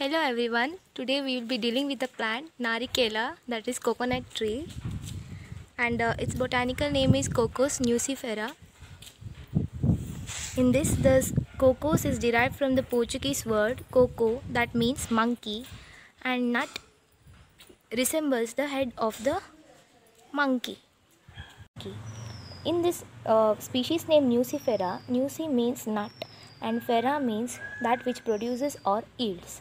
Hello everyone, today we will be dealing with the plant Narikela that is coconut tree and uh, its botanical name is Cocos nucifera. In this, the cocos is derived from the Portuguese word coco that means monkey and nut resembles the head of the monkey. In this uh, species name nucifera, nuci means nut and fera means that which produces or yields.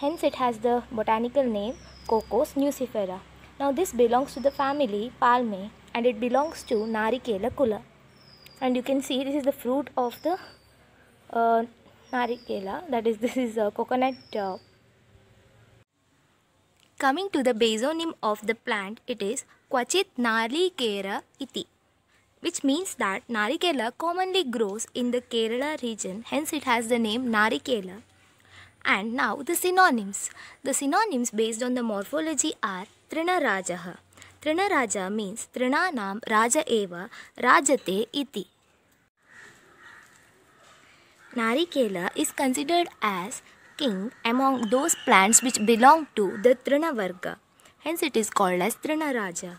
Hence it has the botanical name Cocos nucifera. Now this belongs to the family Palmae and it belongs to Narikela cula. And you can see this is the fruit of the uh, Narikela that is this is a coconut uh, Coming to the basonym of the plant, it is Quachit narikera iti, which means that narikela commonly grows in the Kerala region, hence it has the name narikela. And now the synonyms. The synonyms based on the morphology are Trinarajaha. Trinaraja means Trinanam Raja Eva Rajate Iti. Narikela is considered as king among those plants which belong to the Trinavarga. Hence it is called as Trinaraja.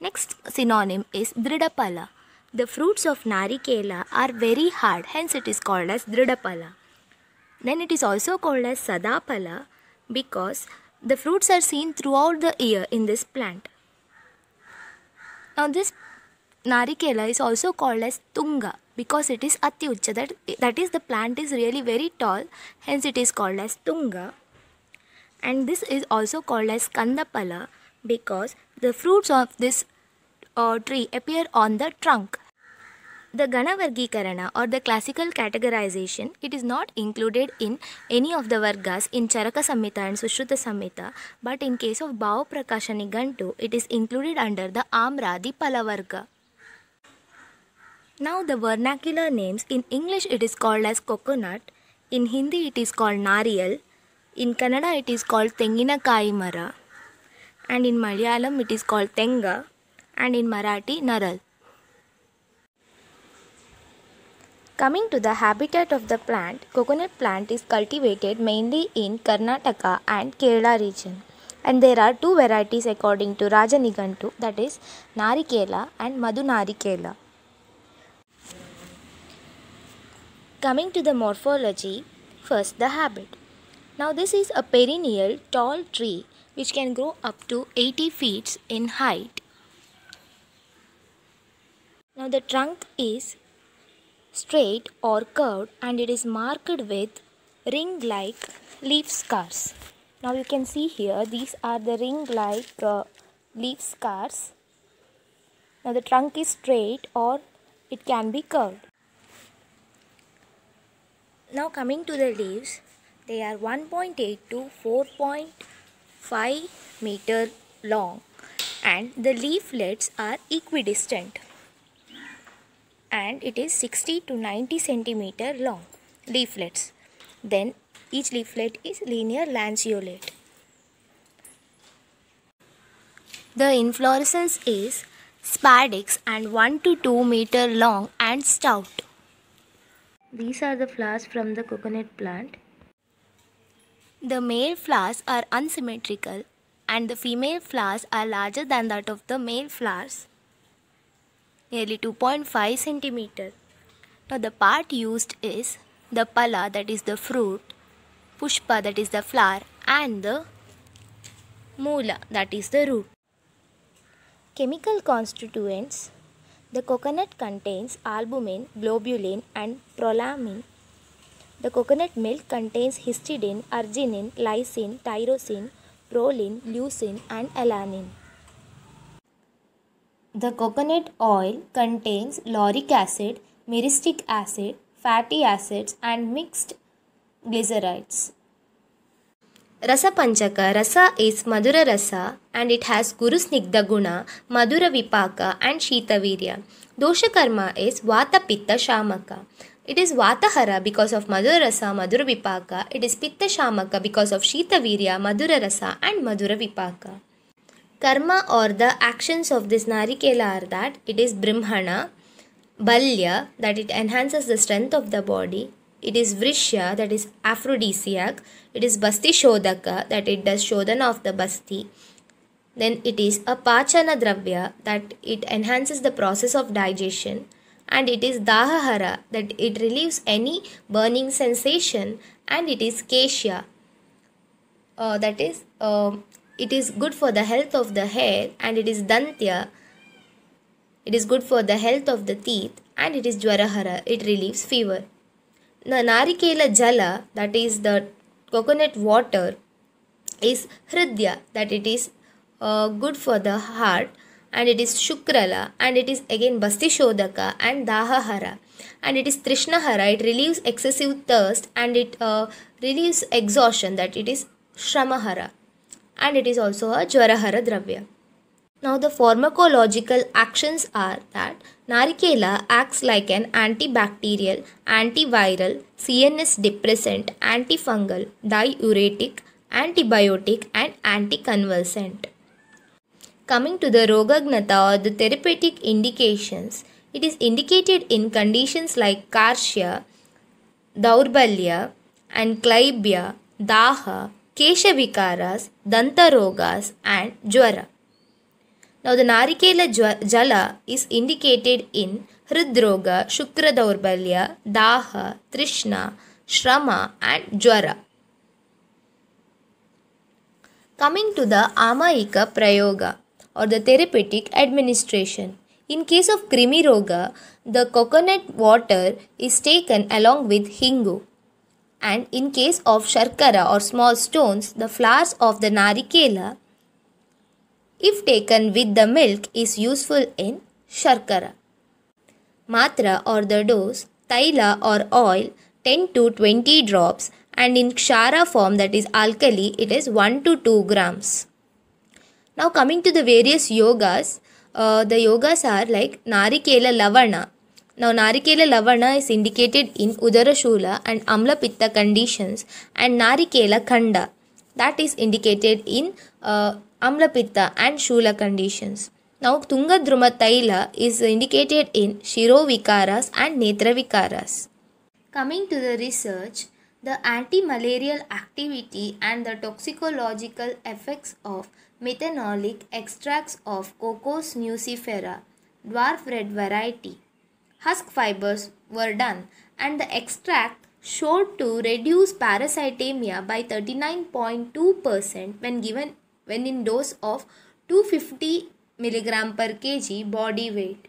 Next synonym is Dridapala. The fruits of Narikela are very hard, hence it is called as Dridapala. Then it is also called as Sadapala because the fruits are seen throughout the year in this plant. Now this Narikela is also called as Tunga because it is Ati that, that is the plant is really very tall hence it is called as Tunga and this is also called as Kandapala because the fruits of this uh, tree appear on the trunk the Gana Vargikarana or the classical categorization, it is not included in any of the Vargas in Charaka Samhita and Sushruta Samhita, but in case of Bhava Prakashani Gantu, it is included under the Amradi Palavarga. Now the vernacular names, in English it is called as coconut, in Hindi it is called nariyal, in Kannada it is called Tengina Kaimara, and in Malayalam it is called Tenga, and in Marathi Naral. Coming to the habitat of the plant, coconut plant is cultivated mainly in Karnataka and Kerala region. And there are two varieties according to Rajanigantu that is Narikela and Madhu Narikela. Coming to the morphology, first the habit. Now this is a perennial tall tree which can grow up to 80 feet in height. Now the trunk is straight or curved and it is marked with ring like leaf scars. Now you can see here these are the ring like uh, leaf scars. Now the trunk is straight or it can be curved. Now coming to the leaves, they are 1.8 to 4.5 meter long and the leaflets are equidistant and it is 60 to 90 centimeter long leaflets. Then each leaflet is linear lanceolate. The inflorescence is spadix and 1 to 2 meter long and stout. These are the flowers from the coconut plant. The male flowers are unsymmetrical and the female flowers are larger than that of the male flowers nearly 2.5 centimeter. Now the part used is the pala that is the fruit, pushpa that is the flower and the mula that is the root. Chemical constituents The coconut contains albumin, globulin and prolamin. The coconut milk contains histidine, arginine, lysine, tyrosine, proline, leucine and alanine. The coconut oil contains lauric acid, myristic acid, fatty acids, and mixed glycerides. Rasa Panchaka Rasa is Madura Rasa and it has Guru Snigdha Guna, Madura Vipaka, and Shitavirya. Dosha Karma is Vata Pitta Shamaka. It is Vatahara because of madura Rasa, madura Vipaka. It is Pitta Shamaka because of Shita Virya, Rasa, and madura Vipaka. Karma or the actions of this Narikela are that it is brimhana, Balya that it enhances the strength of the body, it is Vrishya that is aphrodisiac, it is Basti Shodaka that it does Shodhana of the Basti, then it is a Pachana Dravya that it enhances the process of digestion and it is Dahahara that it relieves any burning sensation and it is Kesha uh, that is uh, it is good for the health of the hair and it is dantya. It is good for the health of the teeth and it is jwarahara. It relieves fever. The narikela jala, that is the coconut water, is hridya, that it is uh, good for the heart and it is Shukrala and it is again Bastishodaka and Dahahara and it is Trishnahara. It relieves excessive thirst and it uh, relieves exhaustion that it is Shramahara and it is also a Jwarahara Dravya. Now the pharmacological actions are that narikela acts like an antibacterial, antiviral, CNS depressant, antifungal, diuretic, antibiotic and anticonvulsant. Coming to the Rogagnatha or the therapeutic indications, it is indicated in conditions like karsya, daurbalya and klaibya, daha, danta rogas, and jwara. Now the Narikela Jala is indicated in Hridroga, Shukra Daurbalya, Daha, Trishna, Shrama and Jwara. Coming to the Amaika Prayoga or the therapeutic administration. In case of Krimi Roga, the coconut water is taken along with Hingu and in case of sharkara or small stones, the flowers of the narikela, if taken with the milk, is useful in sharkara. Matra or the dose, taila or oil, 10 to 20 drops, and in kshara form, that is alkali, it is 1 to 2 grams. Now, coming to the various yogas, uh, the yogas are like Narikela Lavana, now, Narikela Lavana is indicated in Udarashula and Amla Pitta conditions and Narikela Khanda that is indicated in uh, Amla Pitta and Shula conditions. Now, Tungadruma Taila is indicated in Shirovikaras and Netravikaras. Coming to the research, the anti-malarial activity and the toxicological effects of methanolic extracts of Cocos nucifera, dwarf red variety husk fibers were done and the extract showed to reduce parasitemia by 39.2% when given when in dose of 250 mg per kg body weight.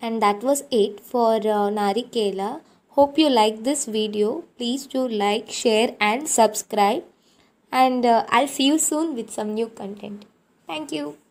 And that was it for uh, Narikela. Hope you like this video. Please do like, share and subscribe. And uh, I'll see you soon with some new content. Thank you.